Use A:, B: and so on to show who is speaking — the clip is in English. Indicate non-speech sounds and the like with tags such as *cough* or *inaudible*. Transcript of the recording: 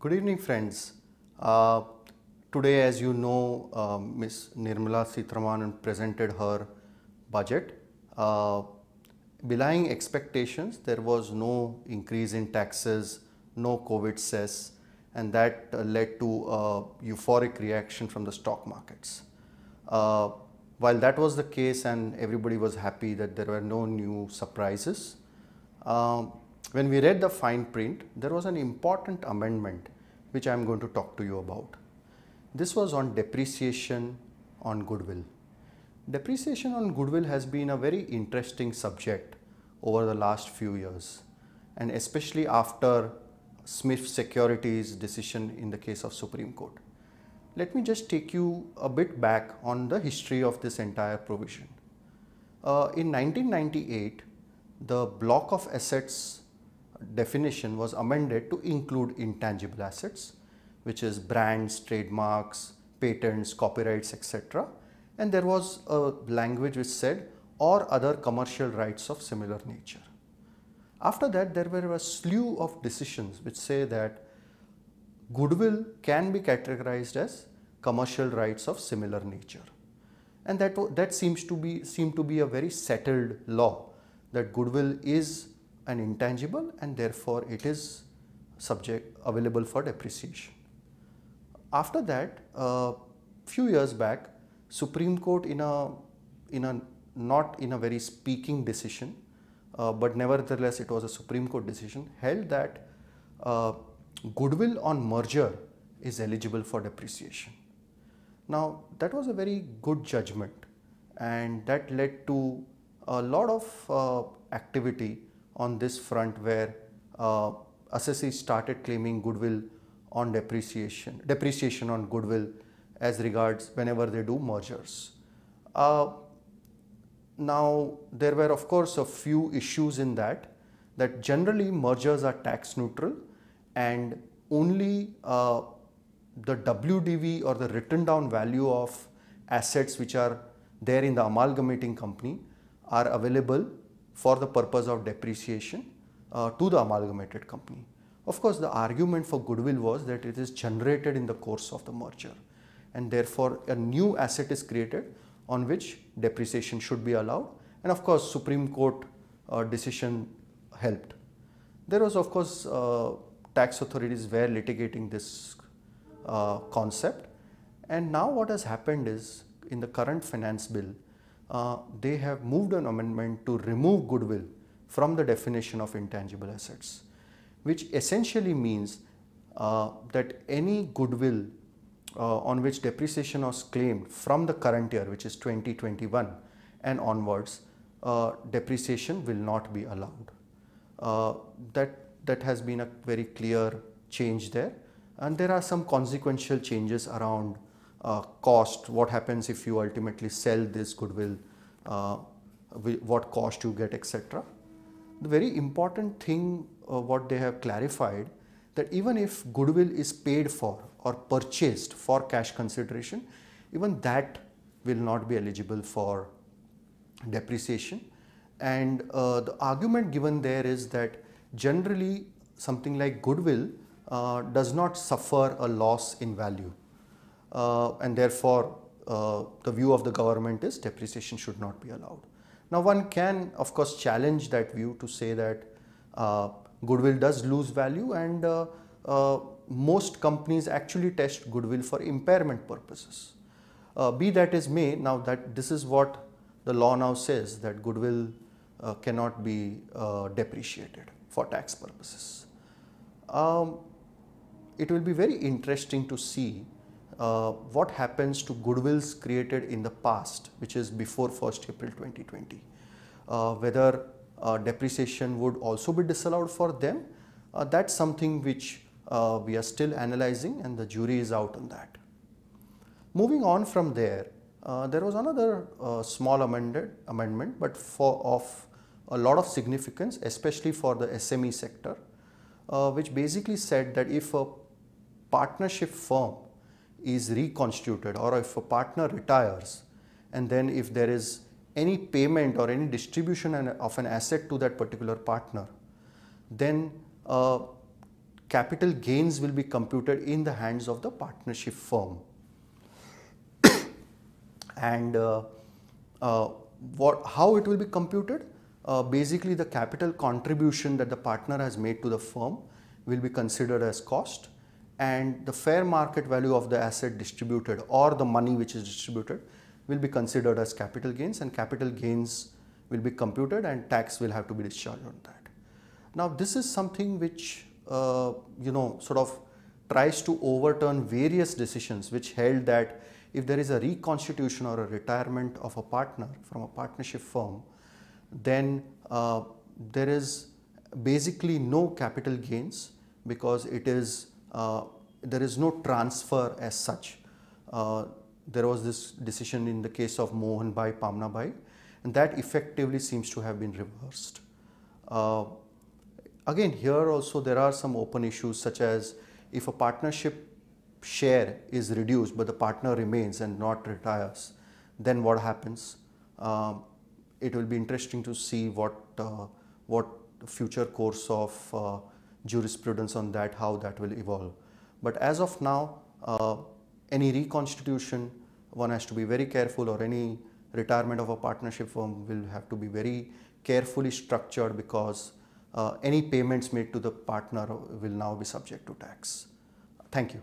A: Good evening, friends. Uh, today, as you know, uh, Ms. Nirmala Sitharaman presented her budget. Uh, belying expectations, there was no increase in taxes, no COVID cess, and that uh, led to a euphoric reaction from the stock markets. Uh, while that was the case and everybody was happy that there were no new surprises, uh, when we read the fine print, there was an important amendment which I am going to talk to you about. This was on depreciation on goodwill. Depreciation on goodwill has been a very interesting subject over the last few years and especially after Smith Securities decision in the case of Supreme Court. Let me just take you a bit back on the history of this entire provision. Uh, in 1998, the block of assets definition was amended to include intangible assets, which is brands, trademarks, patents, copyrights, etc. And there was a language which said, or other commercial rights of similar nature. After that, there were a slew of decisions which say that goodwill can be categorized as commercial rights of similar nature. And that, that seems to be, seem to be a very settled law that goodwill is and intangible and therefore it is subject available for depreciation. After that, a uh, few years back, Supreme Court in a, in a not in a very speaking decision, uh, but nevertheless it was a Supreme Court decision, held that uh, goodwill on merger is eligible for depreciation. Now that was a very good judgment and that led to a lot of uh, activity on this front where uh, started claiming goodwill on depreciation, depreciation on goodwill as regards whenever they do mergers. Uh, now, there were of course a few issues in that, that generally mergers are tax neutral and only uh, the WDV or the written down value of assets which are there in the amalgamating company are available for the purpose of depreciation uh, to the amalgamated company. Of course, the argument for goodwill was that it is generated in the course of the merger and therefore a new asset is created on which depreciation should be allowed and of course Supreme Court uh, decision helped. There was of course uh, tax authorities were litigating this uh, concept and now what has happened is in the current finance bill uh, they have moved an amendment to remove goodwill from the definition of intangible assets, which essentially means uh, that any goodwill uh, on which depreciation was claimed from the current year, which is 2021 and onwards, uh, depreciation will not be allowed. Uh, that, that has been a very clear change there. And there are some consequential changes around uh, cost, what happens if you ultimately sell this goodwill, uh, what cost you get, etc. The very important thing uh, what they have clarified that even if goodwill is paid for or purchased for cash consideration, even that will not be eligible for depreciation. And uh, the argument given there is that generally something like goodwill uh, does not suffer a loss in value uh, and therefore uh, the view of the government is depreciation should not be allowed. Now one can of course challenge that view to say that uh, goodwill does lose value and most companies actually test goodwill for impairment purposes. Uh, be as may, now that this is what the law now says that goodwill uh, cannot be uh, depreciated for tax purposes. Um, it will be very interesting to see uh, what happens to goodwills created in the past, which is before 1st April 2020, uh, whether uh, depreciation would also be disallowed for them, uh, that's something which uh, we are still analyzing and the jury is out on that. Moving on from there, there was another small amended amendment, but for of a lot of significance, especially for the SME sector, uh, which basically said that if a partnership firm is reconstituted or if a partner retires and then if there is any payment or any distribution of an asset to that particular partner, then uh, capital gains will be computed in the hands of the partnership firm. *coughs* and uh, uh, what, how it will be computed? Uh, basically, the capital contribution that the partner has made to the firm will be considered as cost and the fair market value of the asset distributed or the money which is distributed will be considered as capital gains and capital gains will be computed and tax will have to be discharged on that. Now this is something which uh, you know sort of tries to overturn various decisions which held that if there is a reconstitution or a retirement of a partner from a partnership firm then uh, there is basically no capital gains because it is uh, there is no transfer as such. Uh, there was this decision in the case of Mohan Bai Pamna Bai, and that effectively seems to have been reversed. Uh, again, here also there are some open issues such as if a partnership share is reduced but the partner remains and not retires, then what happens? Um, it will be interesting to see what uh, what future course of uh, jurisprudence on that, how that will evolve. But as of now, uh, any reconstitution, one has to be very careful or any retirement of a partnership firm will have to be very carefully structured because uh, any payments made to the partner will now be subject to tax. Thank you.